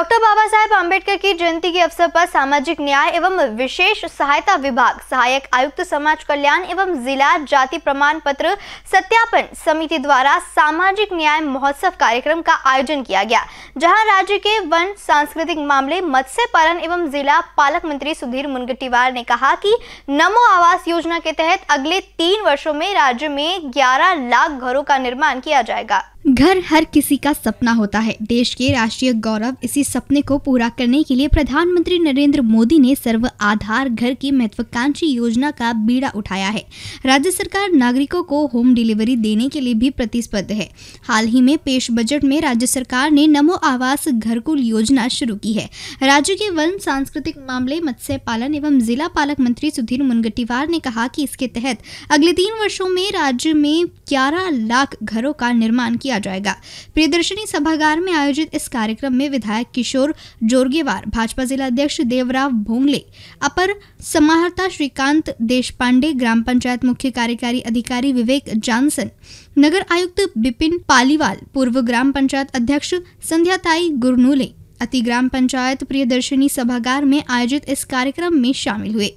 doctor बाबा साहेब आम्बेडकर की जयंती के अवसर पर सामाजिक न्याय एवं विशेष सहायता विभाग सहायक आयुक्त समाज कल्याण एवं जिला जाति प्रमाण पत्र सत्यापन समिति द्वारा सामाजिक न्याय महोत्सव कार्यक्रम का आयोजन किया गया जहां राज्य के वन सांस्कृतिक मामले मत्स्य पालन एवं जिला पालक मंत्री सुधीर मुनगटीवार ने कहा की नमो आवास योजना के तहत अगले तीन वर्षो में राज्य में ग्यारह लाख घरों का निर्माण किया जाएगा घर हर किसी का सपना होता है देश के राष्ट्रीय गौरव इसी सपने को पूरा करने के लिए प्रधानमंत्री नरेंद्र मोदी ने सर्व आधार घर की महत्वाकांक्षी योजना का बीड़ा उठाया है राज्य सरकार नागरिकों को होम डिलीवरी देने के लिए भी प्रतिस्पर्ध है हाल ही में पेश बजट में राज्य सरकार ने नमो आवास घरकुल योजना शुरू की है राज्य के वन सांस्कृतिक मामले मत्स्य पालन एवं जिला पालक मंत्री सुधीर मुनगटीवार ने कहा कि इसके तहत अगले तीन वर्षों में राज्य में ग्यारह लाख घरों का निर्माण किया किया जाएगा प्रियदर्शनी सभागार में आयोजित इस कार्यक्रम में विधायक किशोर जोरगेवार भाजपा जिला अध्यक्ष देवराव भोंगले अपर समाहर्ता श्रीकांत देश ग्राम पंचायत मुख्य कार्यकारी अधिकारी विवेक जानसन नगर आयुक्त बिपिन पालीवाल पूर्व ग्राम पंचायत अध्यक्ष संध्याताई गुरनूले अति ग्राम पंचायत प्रियदर्शनी सभागार में आयोजित इस कार्यक्रम में शामिल हुए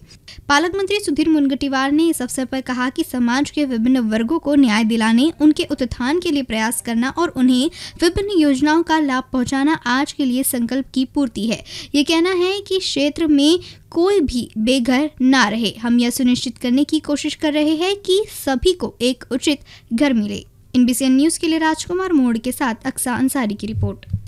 पालक मंत्री सुधीर मुनगटीवार ने इस अवसर पर कहा कि समाज के विभिन्न वर्गों को न्याय दिलाने उनके उत्थान के लिए प्रयास करना और उन्हें विभिन्न योजनाओं का लाभ पहुंचाना आज के लिए संकल्प की पूर्ति है ये कहना है कि क्षेत्र में कोई भी बेघर ना रहे हम यह सुनिश्चित करने की कोशिश कर रहे हैं कि सभी को एक उचित घर मिले इन न्यूज के लिए राजकुमार मोड़ के साथ अक्सा अंसारी की रिपोर्ट